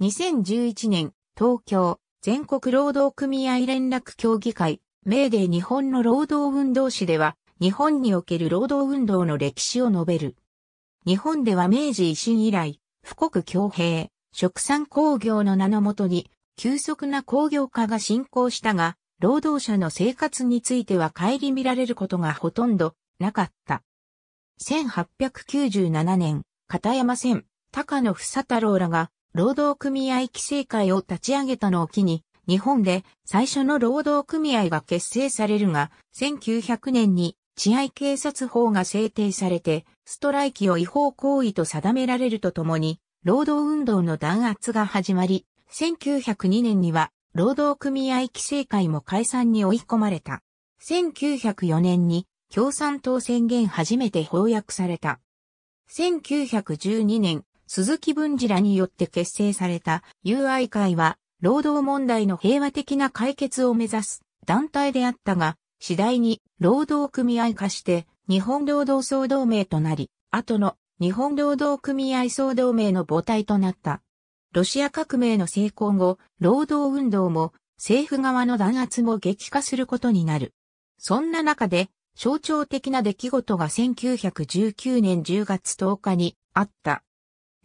2011年、東京、全国労働組合連絡協議会、メーデー日本の労働運動史では、日本における労働運動の歴史を述べる。日本では明治維新以来、富国強兵、食産工業の名のもとに、急速な工業化が進行したが、労働者の生活については顧みられることがほとんどなかった。1897年、片山線、高野房太郎らが労働組合規制会を立ち上げたのを機に、日本で最初の労働組合が結成されるが、1900年に治安警察法が制定されて、ストライキを違法行為と定められるとともに、労働運動の弾圧が始まり、1902年には労働組合規制会も解散に追い込まれた。1904年に共産党宣言初めて翻訳された。1912年、鈴木文治らによって結成された UI 会は、労働問題の平和的な解決を目指す団体であったが、次第に労働組合化して日本労働総同盟となり、後の日本労働組合総同盟の母体となった。ロシア革命の成功後、労働運動も政府側の弾圧も激化することになる。そんな中で象徴的な出来事が1919年10月10日にあった。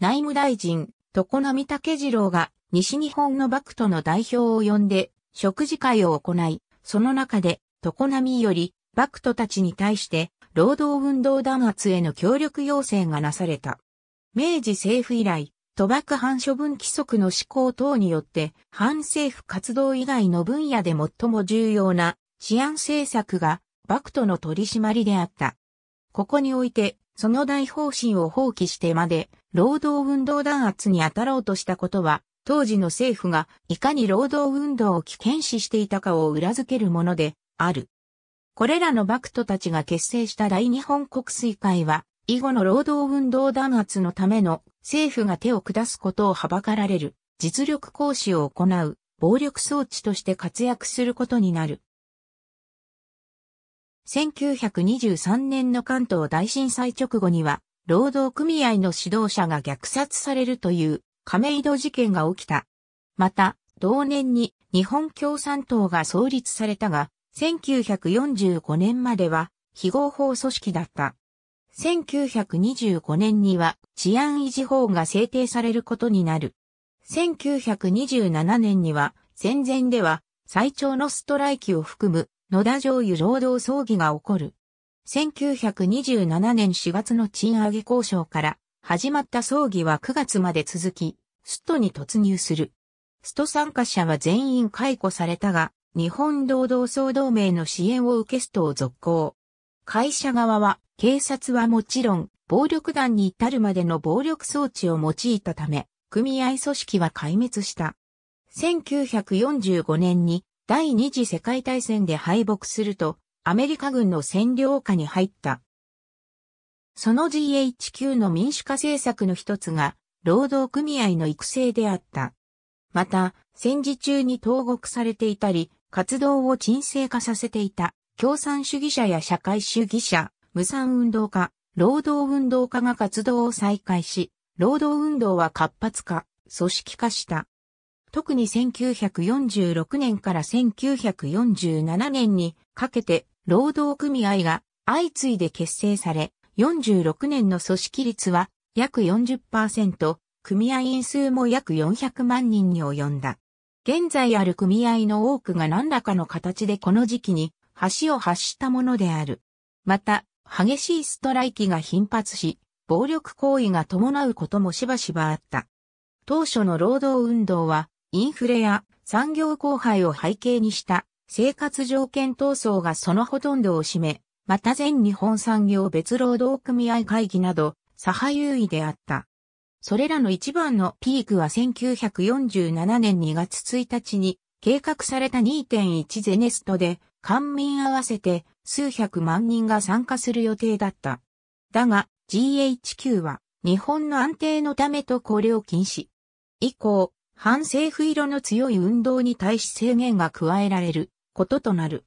内務大臣、常波武次郎が西日本の幕府の代表を呼んで食事会を行い、その中で常波より幕府たちに対して労働運動弾圧への協力要請がなされた。明治政府以来、賭博反処分規則の施行等によって、反政府活動以外の分野で最も重要な治安政策が、幕府の取り締まりであった。ここにおいて、その大方針を放棄してまで、労働運動弾圧に当たろうとしたことは、当時の政府がいかに労働運動を危険視していたかを裏付けるものである。これらの幕トたちが結成した大日本国水会は、以後の労働運動弾圧のための政府が手を下すことをはばかられる実力行使を行う暴力装置として活躍することになる。1923年の関東大震災直後には労働組合の指導者が虐殺されるという亀戸事件が起きた。また、同年に日本共産党が創立されたが、1945年までは非合法組織だった。1925年には治安維持法が制定されることになる。1927年には戦前では最長のストライキを含む野田上油労働葬儀が起こる。1927年4月の賃上げ交渉から始まった葬儀は9月まで続き、ストに突入する。スト参加者は全員解雇されたが、日本労働総同盟の支援を受けストを続行。会社側は、警察はもちろん、暴力団に至るまでの暴力装置を用いたため、組合組織は壊滅した。1945年に第二次世界大戦で敗北すると、アメリカ軍の占領下に入った。その GHQ の民主化政策の一つが、労働組合の育成であった。また、戦時中に投獄されていたり、活動を沈静化させていた、共産主義者や社会主義者、無産運動家、労働運動家が活動を再開し、労働運動は活発化、組織化した。特に1946年から1947年にかけて労働組合が相次いで結成され、46年の組織率は約40%、組合員数も約400万人に及んだ。現在ある組合の多くが何らかの形でこの時期に橋を発したものである。また、激しいストライキが頻発し、暴力行為が伴うこともしばしばあった。当初の労働運動は、インフレや産業荒廃を背景にした生活条件闘争がそのほとんどを占め、また全日本産業別労働組合会議など、左派優位であった。それらの一番のピークは1947年2月1日に計画された2.1ゼネストで、官民合わせて数百万人が参加する予定だった。だが、GHQ は日本の安定のためとこれを禁止。以降、反政府色の強い運動に対し制限が加えられる。こととなる。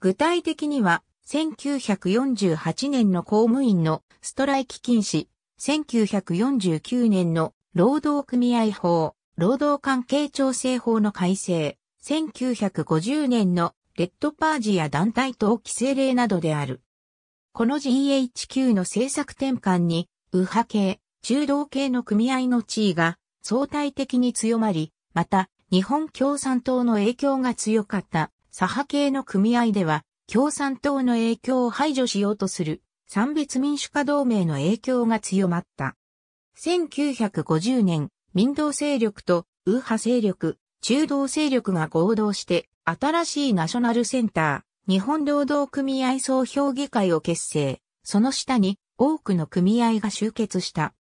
具体的には、1948年の公務員のストライキ禁止、1949年の労働組合法、労働関係調整法の改正、1950年のレッドパージや団体等規制令などである。この GHQ の政策転換に、右派系、中道系の組合の地位が相対的に強まり、また、日本共産党の影響が強かった左派系の組合では、共産党の影響を排除しようとする、産別民主化同盟の影響が強まった。1950年、民道勢力と右派勢力、中道勢力が合同して、新しいナショナルセンター、日本労働組合総評議会を結成。その下に多くの組合が集結した。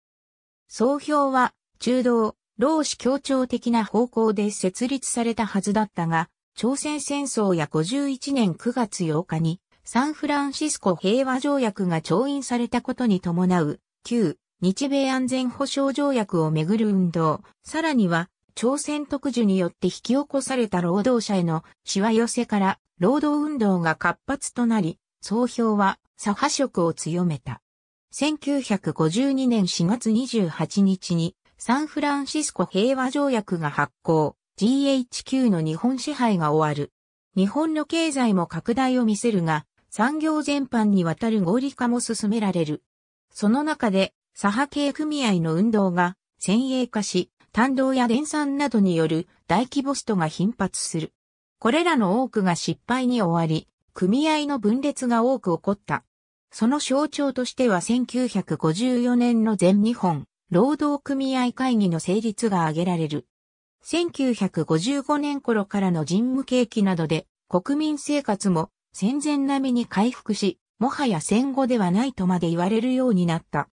総評は、中道、労使協調的な方向で設立されたはずだったが、朝鮮戦争や51年9月8日にサンフランシスコ平和条約が調印されたことに伴う旧日米安全保障条約をめぐる運動、さらには朝鮮特需によって引き起こされた労働者へのしわ寄せから労働運動が活発となり、総評は左派色を強めた。1952年4月28日にサンフランシスコ平和条約が発行、GHQ の日本支配が終わる。日本の経済も拡大を見せるが、産業全般にわたる合理化も進められる。その中で、左派系組合の運動が先鋭化し、単動や電産などによる大規模ストが頻発する。これらの多くが失敗に終わり、組合の分裂が多く起こった。その象徴としては1954年の全日本労働組合会議の成立が挙げられる。1955年頃からの人務景気などで国民生活も戦前並みに回復し、もはや戦後ではないとまで言われるようになった。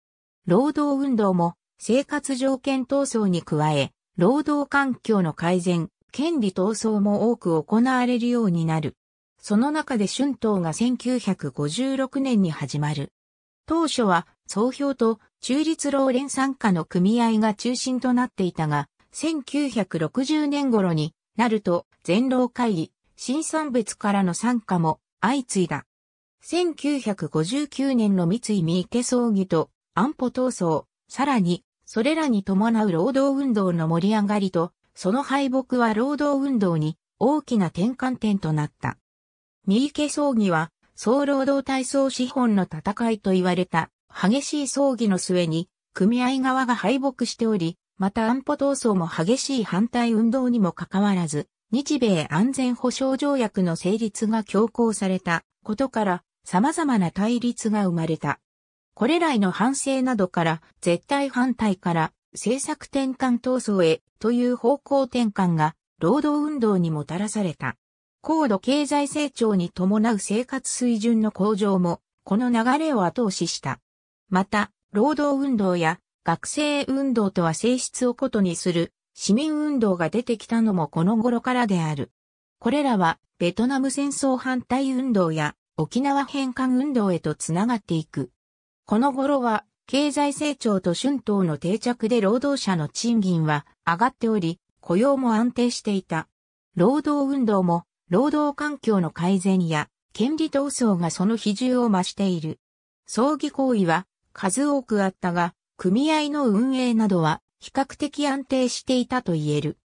労働運動も生活条件闘争に加え、労働環境の改善、権利闘争も多く行われるようになる。その中で春闘が1956年に始まる。当初は、総評と中立労連参加の組合が中心となっていたが、1960年頃になると、全労会議、新産別からの参加も相次いだ。1959年の三井三池葬儀と安保闘争、さらに、それらに伴う労働運動の盛り上がりと、その敗北は労働運動に大きな転換点となった。三池葬儀は、総労働体操資本の戦いと言われた激しい葬儀の末に、組合側が敗北しており、また安保闘争も激しい反対運動にもかかわらず、日米安全保障条約の成立が強行されたことから様々な対立が生まれた。これらへの反省などから絶対反対から政策転換闘争へという方向転換が労働運動にもたらされた。高度経済成長に伴う生活水準の向上もこの流れを後押しした。また、労働運動や学生運動とは性質を異にする市民運動が出てきたのもこの頃からである。これらはベトナム戦争反対運動や沖縄返還運動へとつながっていく。この頃は経済成長と春闘の定着で労働者の賃金は上がっており、雇用も安定していた。労働運動も労働環境の改善や権利闘争がその比重を増している。葬儀行為は数多くあったが、組合の運営などは比較的安定していたと言える。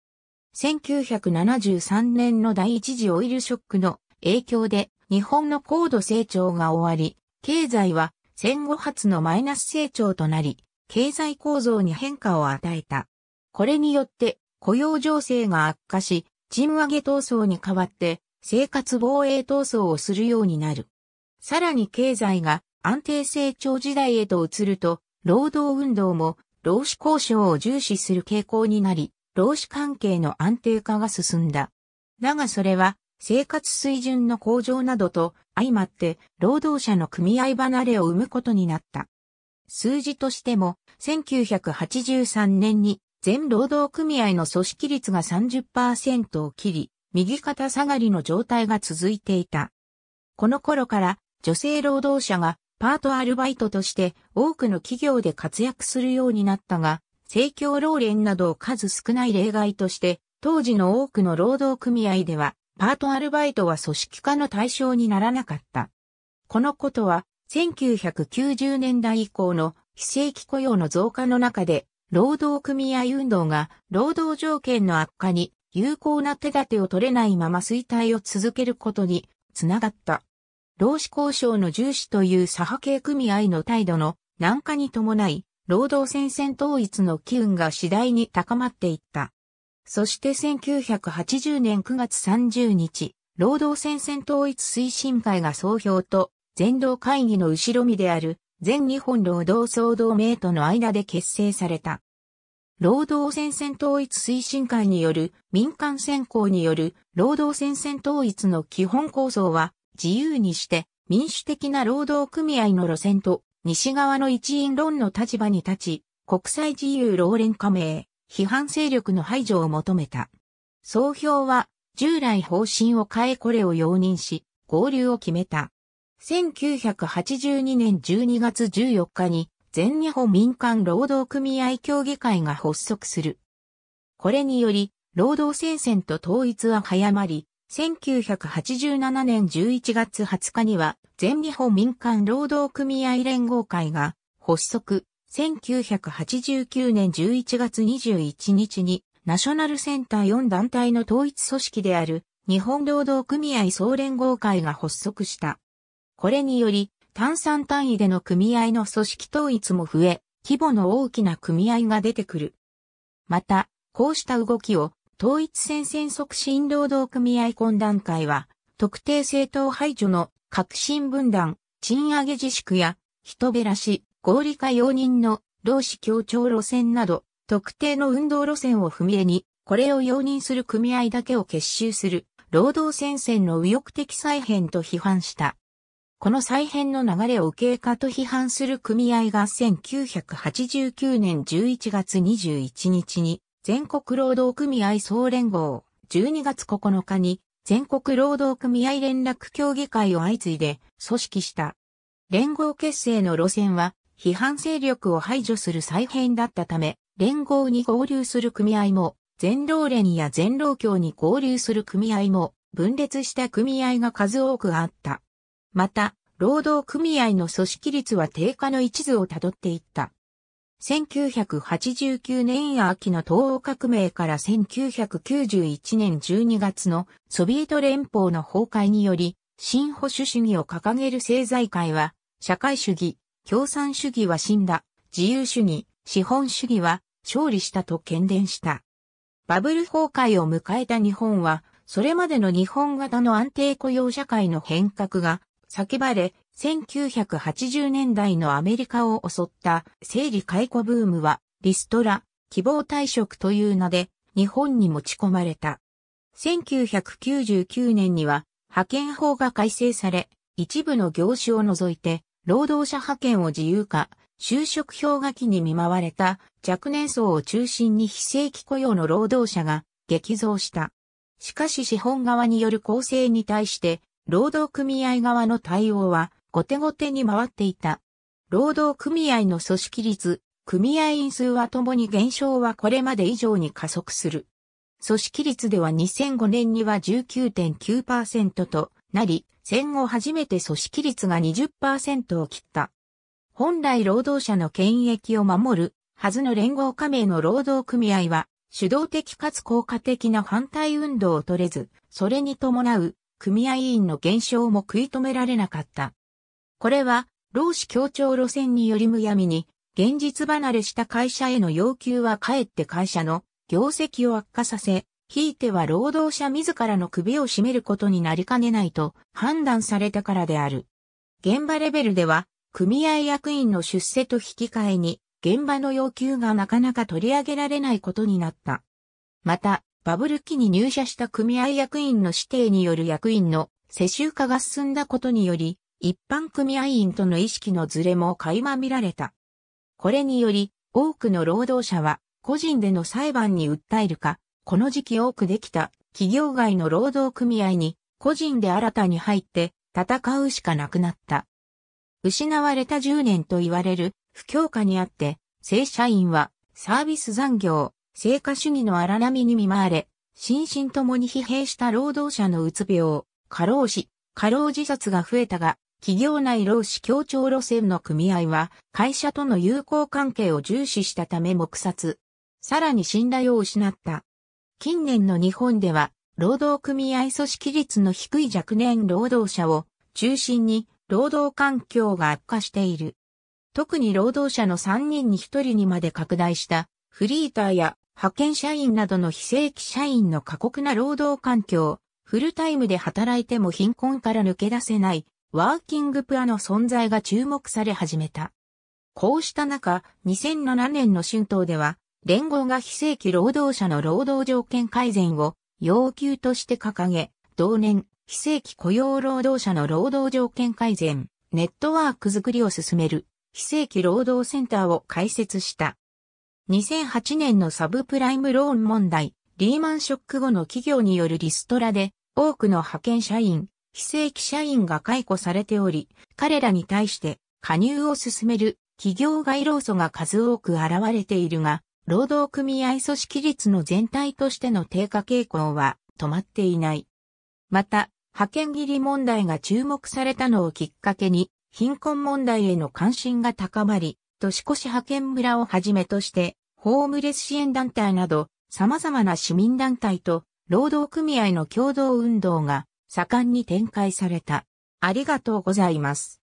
1973年の第一次オイルショックの影響で日本の高度成長が終わり、経済は戦後初のマイナス成長となり、経済構造に変化を与えた。これによって雇用情勢が悪化し、賃上げ闘争に代わって生活防衛闘争をするようになる。さらに経済が安定成長時代へと移ると、労働運動も労使交渉を重視する傾向になり、労使関係の安定化が進んだ。だがそれは生活水準の向上などと相まって労働者の組合離れを生むことになった。数字としても1983年に全労働組合の組織率が30%を切り、右肩下がりの状態が続いていた。この頃から女性労働者がパートアルバイトとして多くの企業で活躍するようになったが、政教労連などを数少ない例外として、当時の多くの労働組合では、パートアルバイトは組織化の対象にならなかった。このことは、1990年代以降の非正規雇用の増加の中で、労働組合運動が労働条件の悪化に有効な手立てを取れないまま衰退を続けることにつながった。労使交渉の重視という左派系組合の態度の軟化に伴い、労働戦線統一の機運が次第に高まっていった。そして1980年9月30日、労働戦線統一推進会が総評と、全労会議の後ろ身である、全日本労働総同盟との間で結成された。労働戦線統一推進会による民間選考による労働戦線統一の基本構想は自由にして民主的な労働組合の路線と西側の一員論の立場に立ち、国際自由労連加盟、批判勢力の排除を求めた。総評は従来方針を変えこれを容認し、合流を決めた。1982年12月14日に全日本民間労働組合協議会が発足する。これにより、労働戦線と統一は早まり、1987年11月20日には、全日本民間労働組合連合会が発足、1989年11月21日に、ナショナルセンター4団体の統一組織である、日本労働組合総連合会が発足した。これにより、単三単位での組合の組織統一も増え、規模の大きな組合が出てくる。また、こうした動きを統一戦線促進労働組合懇談会は、特定政党排除の革新分断、賃上げ自粛や、人減らし、合理化容認の労使協調路線など、特定の運動路線を踏み絵に、これを容認する組合だけを結集する、労働戦線の右翼的再編と批判した。この再編の流れを経過化と批判する組合が1989年11月21日に全国労働組合総連合、12月9日に全国労働組合連絡協議会を相次いで組織した。連合結成の路線は批判勢力を排除する再編だったため、連合に合流する組合も、全労連や全労協に合流する組合も、分裂した組合が数多くあった。また、労働組合の組織率は低下の一途をたどっていった。1989年秋の東欧革命から1991年12月のソビエト連邦の崩壊により、新保守主義を掲げる政財界は、社会主義、共産主義は死んだ、自由主義、資本主義は勝利したと喧伝した。バブル崩壊を迎えた日本は、それまでの日本型の安定雇用社会の変革が叫ばれ、1980年代のアメリカを襲った整理解雇ブームは、リストラ、希望退職という名で、日本に持ち込まれた。1999年には、派遣法が改正され、一部の業種を除いて、労働者派遣を自由化、就職氷河期に見舞われた若年層を中心に非正規雇用の労働者が激増した。しかし資本側による構成に対して、労働組合側の対応は後手後手に回っていた。労働組合の組織率、組合員数はともに減少はこれまで以上に加速する。組織率では2005年には19.9%となり、戦後初めて組織率が20%を切った。本来労働者の権益を守るはずの連合加盟の労働組合は、主導的かつ効果的な反対運動を取れず、それに伴う組合員の減少も食い止められなかった。これは、労使協調路線によりむやみに、現実離れした会社への要求はかえって会社の業績を悪化させ、ひいては労働者自らの首を絞めることになりかねないと判断されたからである。現場レベルでは、組合役員の出世と引き換えに、現場の要求がなかなか取り上げられないことになった。また、バブル期に入社した組合役員の指定による役員の世襲化が進んだことにより、一般組合員との意識のズレも垣間見られた。これにより、多くの労働者は、個人での裁判に訴えるか、この時期多くできた企業外の労働組合に個人で新たに入って戦うしかなくなった。失われた10年と言われる不況下にあって、正社員はサービス残業、成果主義の荒波に見舞われ、心身ともに疲弊した労働者のうつ病、過労死、過労自殺が増えたが、企業内労使協調路線の組合は、会社との友好関係を重視したため黙殺。さらに信頼を失った。近年の日本では、労働組合組織率の低い若年労働者を中心に労働環境が悪化している。特に労働者の3人に1人にまで拡大したフリーターや派遣社員などの非正規社員の過酷な労働環境、フルタイムで働いても貧困から抜け出せないワーキングプアの存在が注目され始めた。こうした中、2007年の春闘では、連合が非正規労働者の労働条件改善を要求として掲げ、同年、非正規雇用労働者の労働条件改善、ネットワークづくりを進める、非正規労働センターを開設した。2008年のサブプライムローン問題、リーマンショック後の企業によるリストラで、多くの派遣社員、非正規社員が解雇されており、彼らに対して加入を進める企業外労組が数多く現れているが、労働組合組織率の全体としての低下傾向は止まっていない。また、派遣切り問題が注目されたのをきっかけに、貧困問題への関心が高まり、年越し派遣村をはじめとして、ホームレス支援団体など、様々な市民団体と労働組合の共同運動が盛んに展開された。ありがとうございます。